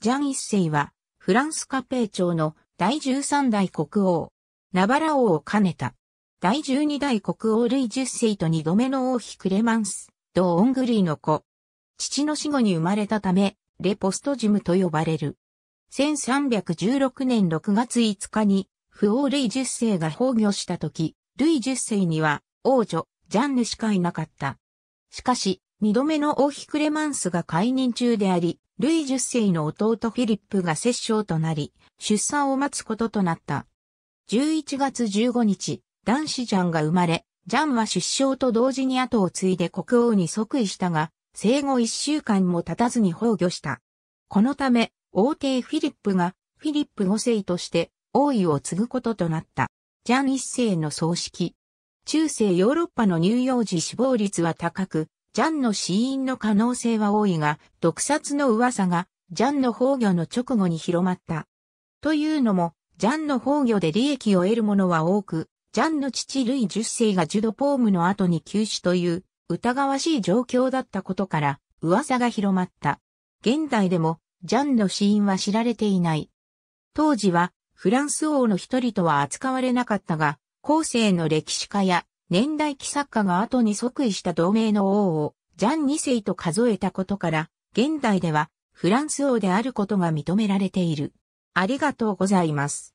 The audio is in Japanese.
ジャン一世は、フランスカペー朝の第十三代国王、ナバラ王を兼ねた、第十二代国王ルイ十世と二度目の王妃クレマンス、ド・オングリーの子。父の死後に生まれたため、レポストジムと呼ばれる。1316年6月5日に、不王ルイ十世が崩御した時、ルイ十世には、王女、ジャンヌしかいなかった。しかし、二度目の王妃クレマンスが解任中であり、ルイ十世の弟フィリップが摂政となり、出産を待つこととなった。11月15日、男子ジャンが生まれ、ジャンは出生と同時に後を継いで国王に即位したが、生後一週間も経たずに崩御した。このため、王帝フィリップが、フィリップ五世として王位を継ぐこととなった。ジャン一世の葬式。中世ヨーロッパの乳幼児死亡率は高く、ジャンの死因の可能性は多いが、毒殺の噂が、ジャンの崩御の直後に広まった。というのも、ジャンの崩御で利益を得る者は多く、ジャンの父ルイ10世がジュドポームの後に急死という疑わしい状況だったことから噂が広まった。現代でもジャンの死因は知られていない。当時はフランス王の一人とは扱われなかったが、後世の歴史家や年代記作家が後に即位した同盟の王をジャン2世と数えたことから、現代ではフランス王であることが認められている。ありがとうございます。